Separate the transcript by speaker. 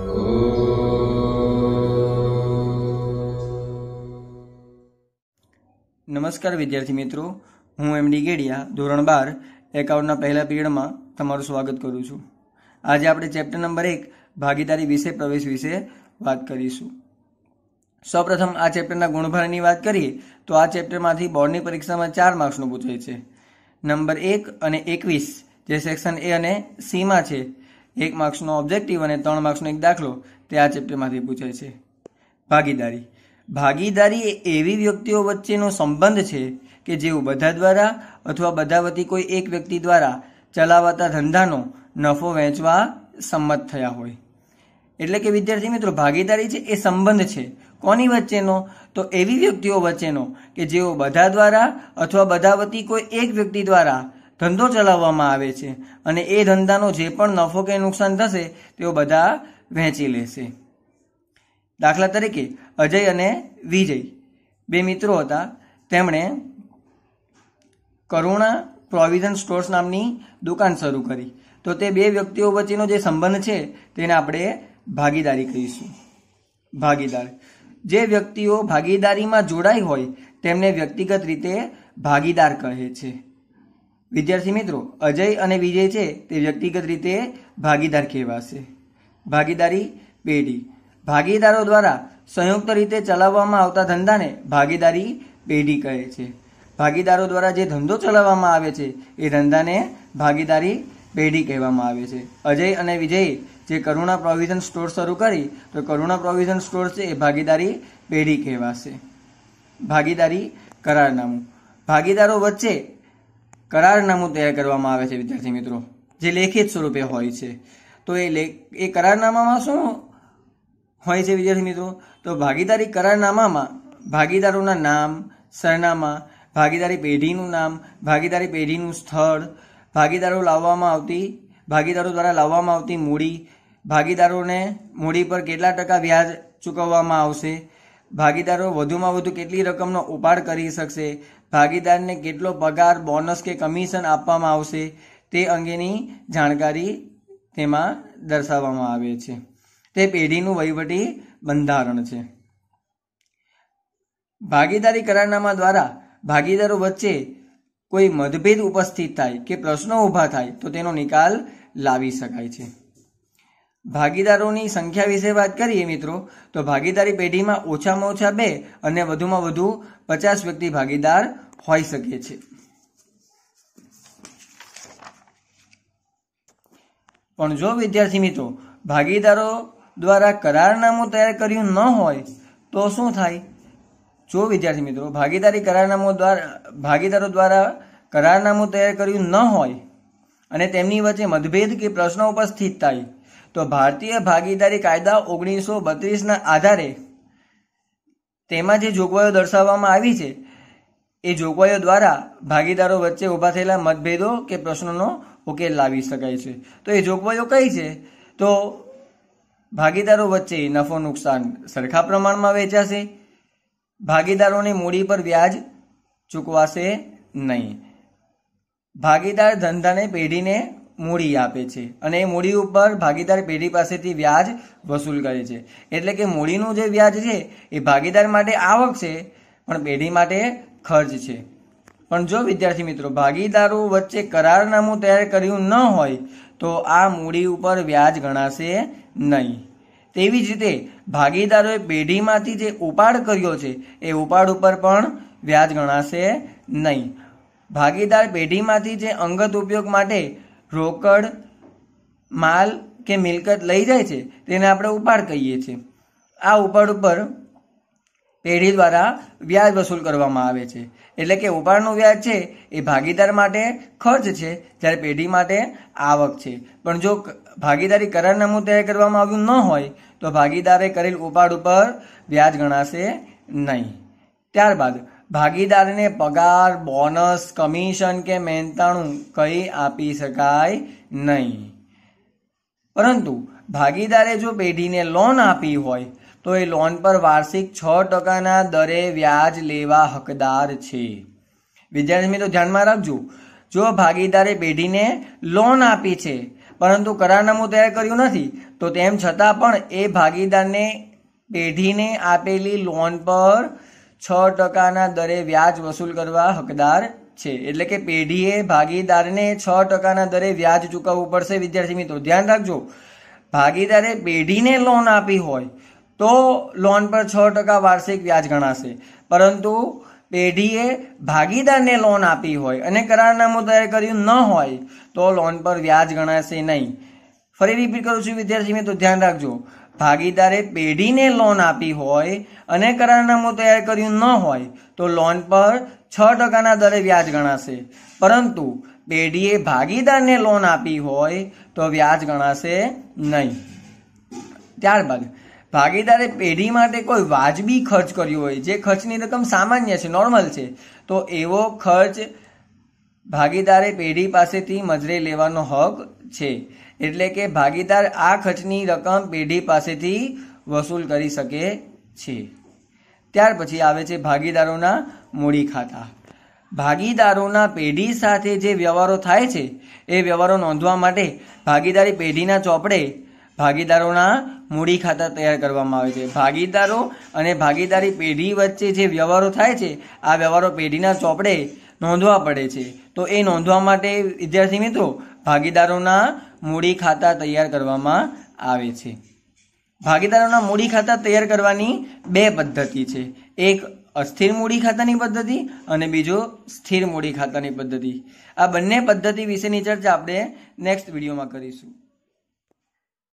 Speaker 1: નમસ્કાર વિદ્યાર્થી મિત્રો હું એમ ડી ગેડિયા ધોરણ બાર એકાઉન્ટના પહેલા પીરિયડમાં તમારું સ્વાગત કરું છું આજે આપણે ચેપ્ટર નંબર એક ભાગીદારી વિશે પ્રવેશ વિશે વાત કરીશું સૌપ્રથમ આ ચેપ્ટરના ગુણભારની વાત કરીએ તો આ ચેપ્ટરમાંથી બોર્ડની પરીક્ષામાં ચાર માર્ક્સનું પૂછાય છે નંબર એક અને એકવીસ જે સેક્શન એ અને સીમાં છે એક માર્ક્સનો ઓબ્જેક્ટિવ અને ત્રણ માર્ક્સનો એક દાખલો તે આ ચેપ્ટરમાંથી પૂછાય છે ભાગીદારી ભાગીદારી એ એવી વ્યક્તિઓ વચ્ચેનો સંબંધ છે કે જેઓ બધા દ્વારા અથવા બધા વતી કોઈ એક વ્યક્તિ દ્વારા ચલાવાતા ધંધાનો નફો વહેંચવા સંમત થયા હોય એટલે કે વિદ્યાર્થી મિત્રો ભાગીદારી છે એ સંબંધ છે કોની વચ્ચેનો તો એવી વ્યક્તિઓ વચ્ચેનો કે જેઓ બધા દ્વારા અથવા બધા વતી કોઈ એક વ્યક્તિ દ્વારા ધંધો ચલાવવામાં આવે છે અને એ ધંધાનો જે પણ નફો કે નુકસાન થશે તેઓ બધા વહેંચી લેશે દાખલા તરીકે અજય અને વિજય બે મિત્રો હતા તેમણે કરુણા પ્રોવિઝન સ્ટોર્સ નામની દુકાન શરૂ કરી તો તે બે વ્યક્તિઓ વચ્ચેનો જે સંબંધ છે તેને આપણે ભાગીદારી કહીશું ભાગીદાર જે વ્યક્તિઓ ભાગીદારીમાં જોડાઈ હોય તેમને વ્યક્તિગત રીતે ભાગીદાર કહે છે વિદ્યાર્થી મિત્રો અજય અને વિજય છે તે વ્યક્તિગત રીતે ભાગીદાર કહેવાશે ભાગીદારી પેઢી ભાગીદારો દ્વારા સંયુક્ત રીતે ચલાવવામાં આવતા ધંધાને ભાગીદારી પેઢી કહે છે ભાગીદારો દ્વારા જે ધંધો ચલાવવામાં આવે છે એ ધંધાને ભાગીદારી પેઢી કહેવામાં આવે છે અજય અને વિજય જે કરુણા પ્રોવિઝન સ્ટોર શરૂ કરી તો કરુણા પ્રોવિઝન સ્ટોર છે એ ભાગીદારી પેઢી કહેવાશે ભાગીદારી કરારનામું ભાગીદારો વચ્ચે કરારનામું તૈયાર કરવામાં આવે છે વિદ્યાર્થી મિત્રો જે લેખિત સ્વરૂપે હોય છે તો એ લે એ કરારનામામાં શું હોય છે વિદ્યાર્થી મિત્રો તો ભાગીદારી કરારનામામાં ભાગીદારોના નામ સરનામા ભાગીદારી પેઢીનું નામ ભાગીદારી પેઢીનું સ્થળ ભાગીદારો લાવવામાં આવતી ભાગીદારો દ્વારા લાવવામાં આવતી મૂડી ભાગીદારોને મૂડી પર કેટલા ટકા વ્યાજ ચૂકવવામાં આવશે ભાગીદારો વધુમાં વધુ કેટલી રકમનો ઉપાડ કરી શકશે ભાગીદારને કેટલો પગાર બોનસ કે કમિશન આપવામાં આવશે તે અંગેની જાણકારી તેમાં દર્શાવવામાં આવે છે તે પેઢીનું વહીવટી બંધારણ છે ભાગીદારી કરારનામા દ્વારા ભાગીદારો વચ્ચે કોઈ મતભેદ ઉપસ્થિત થાય કે પ્રશ્નો ઊભા થાય તો તેનો નિકાલ લાવી શકાય છે ભાગીદારોની સંખ્યા વિશે વાત કરીએ મિત્રો તો ભાગીદારી પેઢીમાં ઓછામાં ઓછા બે અને વધુમાં વધુ પચાસ વ્યક્તિ ભાગીદાર હોઈ શકે છે પણ જો વિદ્યાર્થી મિત્રો ભાગીદારો દ્વારા કરારનામું તૈયાર કર્યું ન હોય તો શું થાય જો વિદ્યાર્થી મિત્રો ભાગીદારી કરારનામું દ્વારા ભાગીદારો દ્વારા કરારનામું તૈયાર કર્યું ન હોય અને તેમની વચ્ચે મતભેદ કે પ્રશ્નો ઉપસ્થિત થાય તો ભારતીય ભાગીદારી કાયદા ઓગણીસો બત્રીસના આધારે તેમાં જે જોગવાઈઓ દર્શાવવામાં આવી છે એ જોગવાઈઓ દ્વારા ભાગીદારો વચ્ચે ઊભા થયેલા મતભેદો કે પ્રશ્નોનો ઉકેલ લાવી શકાય છે તો એ જોગવાઈઓ કઈ છે તો ભાગીદારો વચ્ચે નફો નુકસાન સરખા પ્રમાણમાં વેચાશે ભાગીદારોની મૂડી પર વ્યાજ ચૂકવાશે નહીં ભાગીદાર ધંધાને પેઢીને મૂડી આપે છે અને એ મૂડી ઉપર ભાગીદાર પેઢી પાસેથી વ્યાજ વસૂલ કરે છે એટલે કે મૂડીનું જે વ્યાજ છે એ ભાગીદાર માટે આવક છે પણ પેઢી માટે ખર્ચ છે પણ જો વિદ્યાર્થી મિત્રો ભાગીદારો વચ્ચે કરારનામું તૈયાર કર્યું ન હોય તો આ મૂડી ઉપર વ્યાજ ગણાશે નહીં તેવી જ રીતે ભાગીદારોએ પેઢીમાંથી જે ઉપાડ કર્યો છે એ ઉપાડ ઉપર પણ વ્યાજ ગણાશે નહીં ભાગીદાર પેઢીમાંથી જે અંગત ઉપયોગ માટે રોકડ માલ કે મિલકત લઈ જાય છે તેને આપણે ઉપાડ કહીએ છીએ આ ઉપાડ ઉપર પેઢી દ્વારા વ્યાજ વસૂલ કરવામાં આવે છે એટલે કે ઉપાડનું વ્યાજ છે એ ભાગીદાર માટે ખર્ચ છે જ્યારે પેઢી માટે આવક છે પણ જો ભાગીદારી કરારનામું તૈયાર કરવામાં આવ્યું ન હોય તો ભાગીદારે કરેલ ઉપાડ ઉપર વ્યાજ ગણાશે નહીં ત્યારબાદ ભાગીદારને પગાર બોનસ કમિશન કે મહેનતાણું કંઈ આપી શકાય નહીં પરંતુ ભાગીદારે જો પેઢીને લોન આપી હોય તો એ લોન પર વાર્ષિક છ ટકાના દરે વ્યાજ લેવા હકદાર છે વિદ્યાર્થી મિત્રો ધ્યાનમાં રાખજો જો ભાગીદારે પેઢીને લોન આપી છે પરંતુ કરારનામું તૈયાર કર્યું નથી તો તેમ છતાં પણ એ ભાગીદારને પેઢીને આપેલી લોન પર છ ટકાના દરે વ્યાજ વસૂલ કરવા હકદાર છે એટલે કે પેઢીએ ભાગીદારને છ ટકાના દરે વ્યાજ ચૂકવવું પડશે વિદ્યાર્થી મિત્રો ધ્યાન રાખજો ભાગીદારે પેઢીને લોન આપી હોય તો લોન પર છ ટકા વાર્ષિક વ્યાજ ગણાશે પરંતુ પેઢીએ ભાગીદારને લોન આપી હોય અને કરારનામું તૈયાર કર્યું ન હોય તો લોન પર વ્યાજ ગણાશે નહીં ફરી રિપીટ કરું છું વિદ્યાર્થી મિત્રો ધ્યાન રાખજો ભાગીદારે પેઢીને લોન આપી હોય અને કરારનામું તૈયાર કર્યું ન હોય તો લોન પર છ ટકાના દરે વ્યાજ ગણાશે પરંતુ પેઢીએ ભાગીદારને લોન આપી હોય તો વ્યાજ ગણાશે નહીં ત્યારબાદ ભાગીદારે પેઢી માટે કોઈ વાજબી ખર્ચ કર્યો હોય જે ખર્ચની રકમ સામાન્ય છે નોર્મલ છે તો એવો ખર્ચ ભાગીદારે પેઢી પાસેથી મજરે લેવાનો હક છે એટલે કે ભાગીદાર આ ખર્ચની રકમ પેઢી પાસેથી વસૂલ કરી શકે છે ત્યાર પછી આવે છે ભાગીદારોના મૂડી ખાતા ભાગીદારોના પેઢી સાથે જે વ્યવહારો થાય છે એ વ્યવહારો નોંધવા માટે ભાગીદારી પેઢીના ચોપડે ભાગીદારોના મૂડી ખાતા તૈયાર કરવામાં આવે છે ભાગીદારો અને ભાગીદારી પેઢી વચ્ચે જે વ્યવહારો થાય છે આ વ્યવહારો પેઢીના ચોપડે નોંધવા પડે છે તો એ નોંધવા માટે વિદ્યાર્થી મિત્રો ભાગીદારોના મૂડી ખાતા તૈયાર કરવામાં આવે છે ભાગીદારોના મૂડી ખાતા તૈયાર કરવાની બે પદ્ધતિ છે એક અસ્થિર મૂડી ખાતાની પદ્ધતિ અને બીજો સ્થિર મૂડી ખાતાની પદ્ધતિ આ બંને પદ્ધતિ વિશેની ચર્ચા આપણે નેક્સ્ટ વિડીયોમાં કરીશું